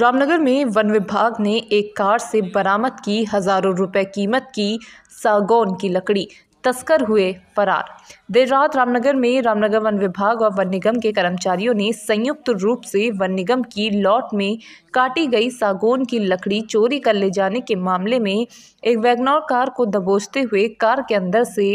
रामनगर में वन विभाग ने एक कार से बरामद की हज़ारों रुपए कीमत की सागौन की लकड़ी तस्कर हुए फरार देर रात रामनगर में रामनगर वन विभाग और वन निगम के कर्मचारियों ने संयुक्त रूप से वन निगम की लॉट में काटी गई सागौन की लकड़ी चोरी कर ले जाने के मामले में एक वैगनॉर कार को दबोचते हुए कार के अंदर से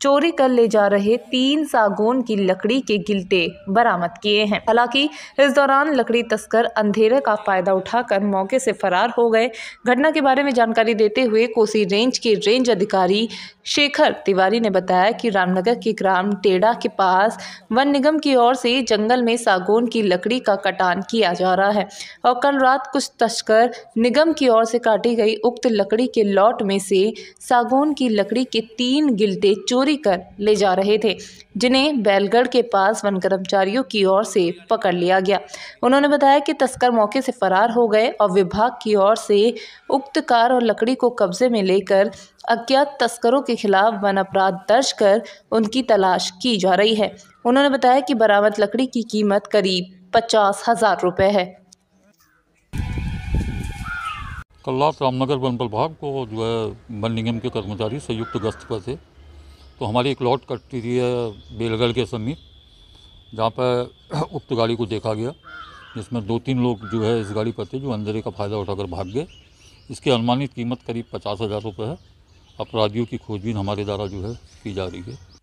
चोरी कर ले जा रहे तीन सागौन की लकड़ी के गिलते बरामद किए हैं हालांकि इस दौरान लकड़ी तस्कर अंधेरे का फायदा उठाकर मौके से फरार हो गए घटना के बारे में जानकारी देते हुए कोसी रेंज के रेंज अधिकारी शेखर तिवारी ने बताया कि रामनगर के ग्राम टेढ़ा के पास वन निगम की ओर से जंगल में सागौन की लकड़ी का कटान किया जा रहा है और कल रात कुछ तस्कर निगम की ओर से काटी गई उक्त लकड़ी के लॉट में से सागौन की लकड़ी के तीन गिल्टे चोरी कर ले जा रहे थे जिन्हें बैलगढ़ के पास वन कर्मचारियों की ओर से पकड़ लिया गया उन्होंने बताया कि तस्कर मौके से फरार हो गए और विभाग की ओर से उक्त कार और लकड़ी को कब्जे में लेकर अज्ञात तस्करों के खिलाफ वन अपराध दर्ज कर उनकी तलाश की जा रही है उन्होंने बताया कि बरामद लकड़ी की कीमत करीब पचास हज़ार रुपये है कल्लास रामनगर वन प्रभाग को जो है वन निगम के कर्मचारी संयुक्त गश्त पर थे तो हमारी एक लॉट कटती थी बेलगढ़ के समीप जहाँ पर उक्त गाड़ी को देखा गया जिसमें दो तीन लोग जो है इस गाड़ी पर थे जो अंधेरे का फ़ायदा उठाकर भाग गए इसकी अनुमानित कीमत करीब पचास हज़ार रुपये है अपराधियों की खोजबीन हमारे द्वारा जो है की जा रही है